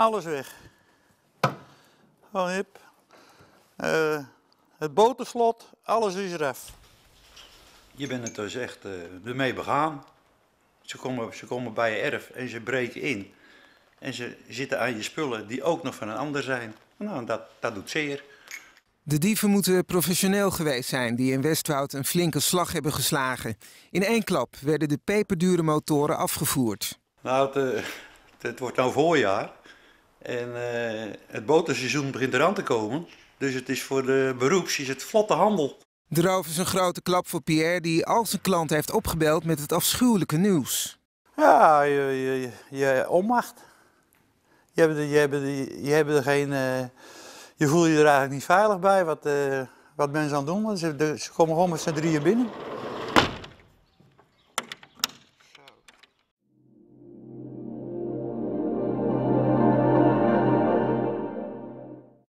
Alles weg. Gewoon eh, het botenslot, alles is eraf. Je bent het dus echt uh, ermee begaan. Ze komen, ze komen bij je erf en ze breken in. En ze zitten aan je spullen die ook nog van een ander zijn. Nou, dat, dat doet zeer. De dieven moeten professioneel geweest zijn die in Westwoud een flinke slag hebben geslagen. In één klap werden de peperdure motoren afgevoerd. Nou, het, eh, het wordt nou voorjaar. En eh, het boterseizoen begint eraan te komen. Dus het is voor de beroeps is het vlotte handel. Erover is een grote klap voor Pierre die al zijn klant heeft opgebeld met het afschuwelijke nieuws. Ja, je, je, je onmacht. Je, hebt, je, hebt, je, hebt er geen, eh, je voelt je er eigenlijk niet veilig bij wat, eh, wat mensen aan het doen. Ze, ze komen gewoon met z'n drieën binnen.